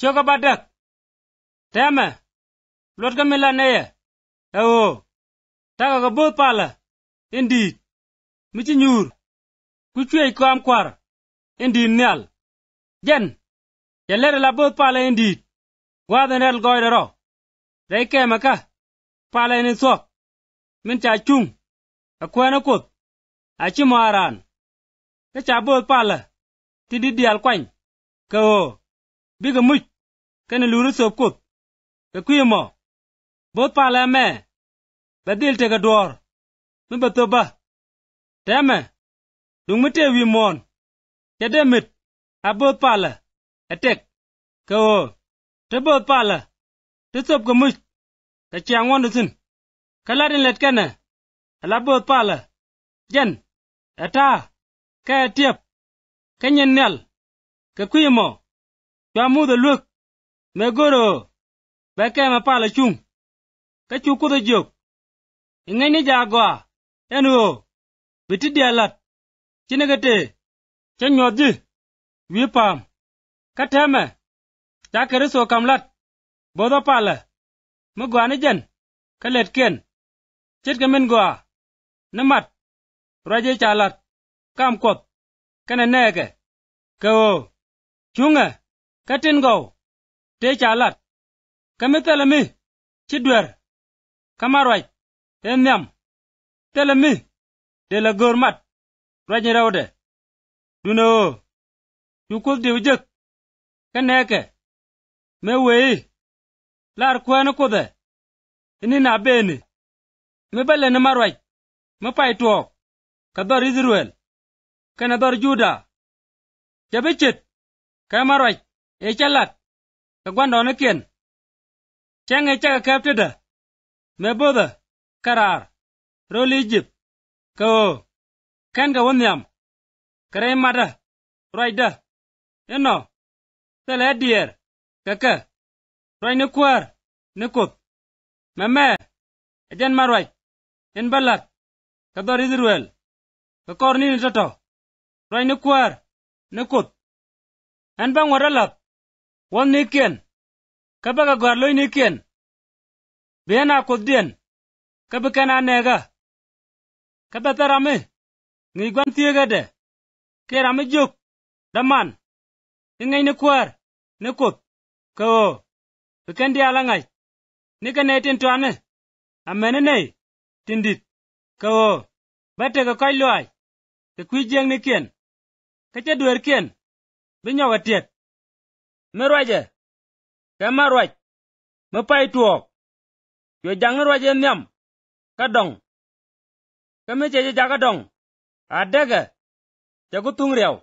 choka badak teme lwat ka mila neye ewo taka ka both pala indit michi nyur ku chwei kom kwar indit nial jen ya lere la both pala indit wadhen el goyde ro rei kema ka pala ini thuok min cha chung akwena kuth achi mo aran ka cha both pala ti didial kwany ka o bi ka muc cái này lùi nó sụp cút cái quy mò bớt pa lẹ mẹ bà đi tè cái đùa mới bà tơ bà thế mẹ đúng mới tè vi mòn cái đê mịt à bớt pa lẹ à tẹt cái ô thế bớt pa lẹ thế sụp cái mít cái chàng ngon được xin cái lá đi cái này à là bớt pa lẹ dân à ta cái tiệp cái nhân nel cái quy mò cho mua được luộc megoro bekema pala chung ka cukudho jok ing'eny ni jagoa en o biti dialat cinekete ca nyodhi wi pam ka teme ca keriso kamlat bodho pale mi gwani jen ka let ken cit kemin goa ni mat rwaje calat kam koth keneneke ke o chunge ka tin gow te chalat kami telemi ci dwer kama rwaj te niam telemi de la gor mat rwaj ni rewde duno yukul diw jek ka neke me weyi lar kueni kudhe ini e na beni me bele ni ma marwaj me pai tuok ka dor israel kana dor juda jabi cit ka marwaj e chalat tagwando na ken chenge chaga kaptida me bodha karar roli jip ka o ken ga wonyam kare mada roida eno tele dier kaka roi ne kwar ne kop mame ajan marwai en balak ka dor israel ka kor nini toto roi ne kwar ne kop en bangwa ralap wom ni ken kabaka gwar loi niken, ni ken bena kodien kabikana nega kabata rami ngi gwam tiegede ke rami juk daman ingai ni kwar ni kop ko bikendi alangai ni kene tin twani amene nei tindit ko bate ko kai loi ke kwi jeng ni ken ke che duer ken binyo watiet mi rwaje ke ma rwaj mi pai tuok yo jaŋi rwaje niam ka dong ke mi ceci jaka dong adege je ku thuŋ riau